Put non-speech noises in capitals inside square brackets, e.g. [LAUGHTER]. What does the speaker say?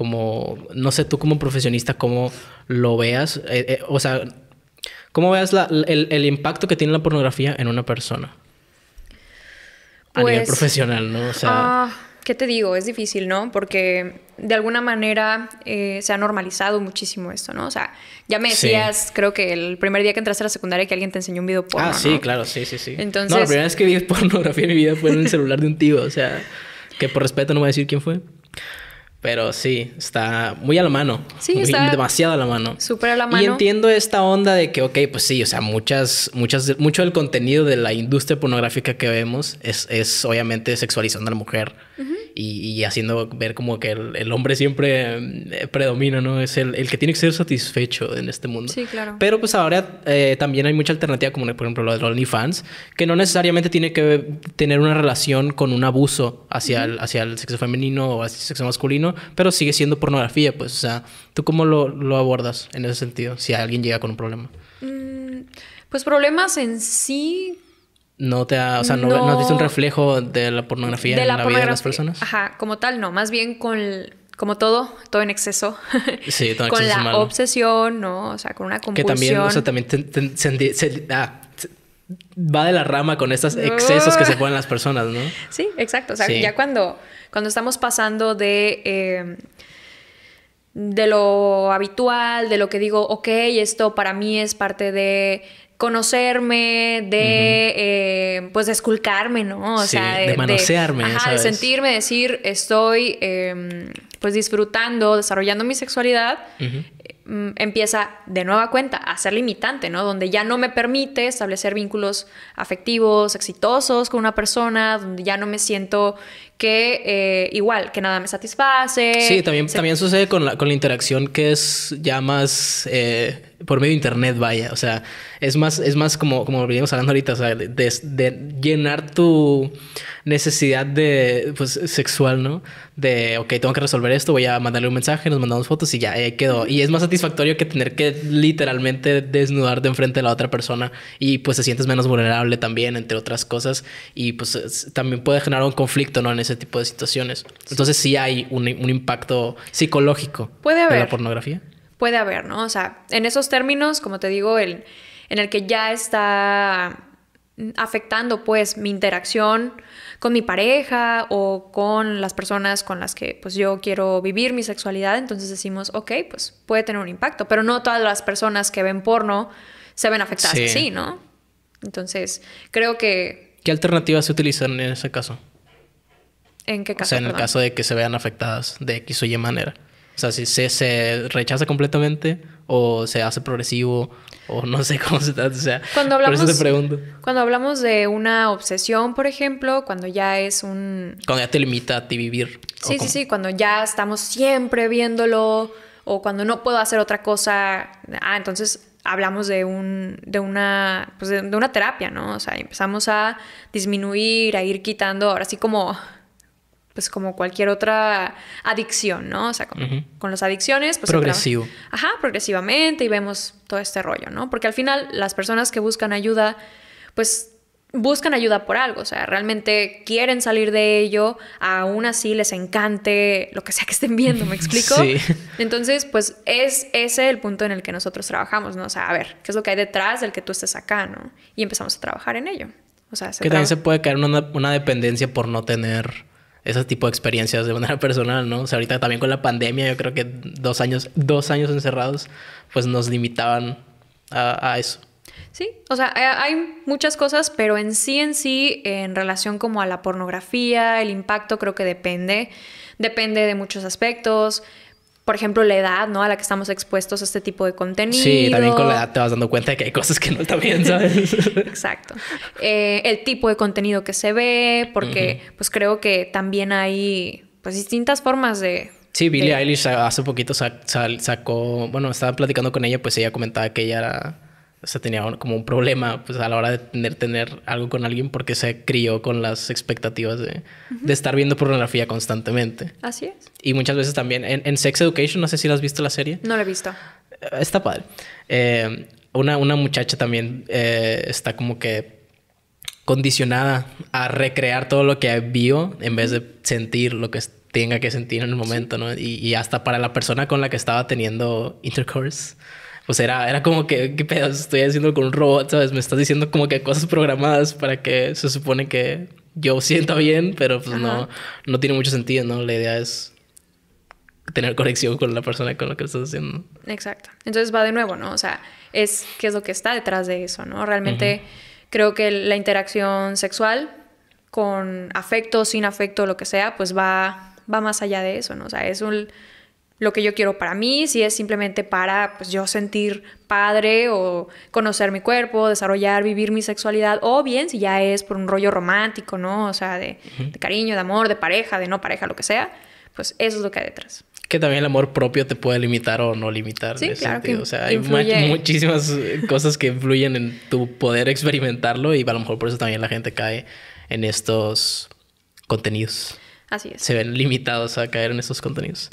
como, no sé tú como profesionista, cómo lo veas, eh, eh, o sea, cómo veas el, impacto que tiene la pornografía en una persona. a nivel pues, profesional, ¿no? O sea... Ah, ¿qué te digo? Es difícil, ¿no? Porque de alguna manera eh, se ha normalizado muchísimo esto, ¿no? O sea, ya me decías, creo que el primer día que entraste a la secundaria que alguien te enseñó un video porno. Ah, sí, claro, sí, sí, sí. Entonces... No, la primera vez que vi [LAUGHS] pornografía en mi vida fue en el celular de un tío, o sea, que por respeto no voy a decir quién fue. Pero sí, está muy a la mano. Sí, demasiado a la mano. Súper a la mano. Y entiendo esta onda de que, ok, pues sí, o sea, muchas, muchas, mucho del contenido de la industria pornográfica que vemos es, es obviamente sexualizando a la mujer y, haciendo ver como que el, hombre siempre mm, eh, predomina, ¿no? Es el, que tiene que ser satisfecho en este mundo. Sí, claro. Pero pues ahora eh, también hay mucha alternativa, como por ejemplo lo de OnlyFans, que no necesariamente tiene que tener una relación con un abuso hacia, el, hacia el sexo femenino o hacia el sexo masculino, pero sigue siendo pornografía, pues, o sea, ¿tú cómo lo, abordas en ese sentido, si alguien llega con un problema? Mm, pues problemas en sí no te o sea, no, has visto un reflejo de la pornografía en la, vida de las personas. Ajá, como tal, no, más bien con, como todo, todo en exceso. [LAUGHS] Sí, todo en con exceso. Con la obsesión, ¿no? O sea, con una compulsión. Que también, va de la rama con estos excesos que se ponen las personas, ¿no? Sí, exacto. O sea, ya cuando, cuando estamos pasando de, em, de lo habitual, de lo que digo, ok, esto para mí es parte de conocerme, de, eh, pues, de esculcarme, ¿no? O sea, de, manosearme. ajá, de sentirme, decir, estoy, em, pues, disfrutando, desarrollando mi sexualidad. Em, empieza de nueva cuenta a ser limitante, ¿no? Donde ya no me permite establecer vínculos afectivos exitosos con una persona, donde ya no me siento que eh, igual, que nada me satisface. Sí, también, también sucede con la, con la interacción que es ya más... Eh, por medio de internet, vaya. O sea, es más, es más como, como veníamos hablando ahorita, o sea, de, llenar tu necesidad de, pues, sexual, ¿no? De, ok, tengo que resolver esto, voy a mandarle un mensaje, nos mandamos fotos y ya, quedó. Y es más satisfactorio que tener que literalmente desnudarte enfrente de la otra persona y pues te sientes menos vulnerable también, entre otras cosas. Y pues también puede generar un conflicto, ¿no? En ese tipo de situaciones. Entonces sí hay un, un impacto psicológico. Puede haber. De la pornografía puede haber, ¿no? O sea, en esos términos, como te digo, el, en el que ya está afectando pues mi interacción con mi pareja o con las personas con las que pues yo quiero vivir mi sexualidad, entonces decimos, ok, pues puede tener un impacto, pero no todas las personas que ven porno se ven afectadas así, ¿no? Entonces, creo que... ¿Qué alternativas se utilizan en ese caso? ¿En qué caso? O sea, en el caso de que se vean afectadas de X o Y manera. O sea, si se, rechaza completamente o se hace progresivo o no sé cómo se trata. O sea, cuando por eso te pregunto. Cuando hablamos de una obsesión, por ejemplo, cuando ya es un... Cuando ya te limita a ti vivir. Sí, sí, sí, cuando ya estamos siempre viéndolo o cuando no puedo hacer otra cosa. Ah, entonces hablamos de, un, de, una, pues de una terapia, ¿no? O sea, empezamos a disminuir, a ir quitando, ahora sí como pues como cualquier otra adicción, ¿no? O sea, con las adicciones, pues... Progresivo. Ajá, progresivamente y vemos todo este rollo, ¿no? Porque al final las personas que buscan ayuda, pues buscan ayuda por algo, o sea, realmente quieren salir de ello, aún así les encante lo que sea que estén viendo, ¿me [LAUGHS] explico? Sí. Entonces, pues es ese el punto en el que nosotros trabajamos, ¿no? O sea, a ver, ¿qué es lo que hay detrás del que tú estés acá, ¿no? Y empezamos a trabajar en ello. O sea, se que también se puede caer una, una dependencia por no tener ese tipo de experiencias de manera [LAUGHS] personal, ¿no? O sea, ahorita también con la pandemia, yo creo que dos años, dos años encerrados, pues nos limitaban a, a eso. Sí, o sea, hay muchas cosas, pero en sí, en sí, en relación como a la pornografía, el impacto creo que depende, depende de muchos aspectos por ejemplo, la edad, ¿no? A la que estamos expuestos a este tipo de contenido. Sí, también con la edad te vas dando cuenta de que hay cosas que no también bien, ¿sabes? [LAUGHS] Exacto. Eh, el tipo de contenido que se ve, porque pues creo que también hay pues distintas formas de... Sí, Billie Eilish hace poquito sacó, bueno, estaba platicando con ella, pues ella comentaba que ella era o sea, tenía como un problema pues, a la hora de tener, tener algo con alguien porque se crió con las expectativas de, estar viendo pornografía constantemente. Así es. Y muchas veces también en, Sex Education, no sé si la has visto la serie. No la he visto. Eh, está padre. Eh, una, muchacha también eh, está como que condicionada a recrear todo lo que vio en vez de sentir lo que tenga que sentir en el momento, ¿no? Y, y hasta para la persona con la que estaba teniendo intercourse o pues sea, era, como que, ¿qué pedo estoy haciendo con un robot? ¿Sabes? Me estás diciendo como que cosas programadas para que se supone que yo sienta bien, pero pues no, no tiene mucho sentido, ¿no? La idea es tener conexión con la persona con la que estás haciendo. Exacto. Entonces va de nuevo, ¿no? O sea, es qué es lo que está detrás de eso, ¿no? Realmente creo que la interacción sexual con afecto, sin afecto, lo que sea, pues va, va más allá de eso, ¿no? O sea, es un lo que yo quiero para mí, si es simplemente para pues, yo sentir padre o conocer mi cuerpo, desarrollar, vivir mi sexualidad, o bien si ya es por un rollo romántico, ¿no? O sea, de, cariño, de amor, de pareja, de no pareja, lo que sea, pues eso es lo que hay detrás. Que también el amor propio te puede limitar o no limitar. Sí, claro o sea, hay muchísimas eh, cosas que influyen en tu poder experimentarlo y a lo mejor por eso también la gente cae en estos contenidos. Así es. Se ven limitados a caer en estos contenidos.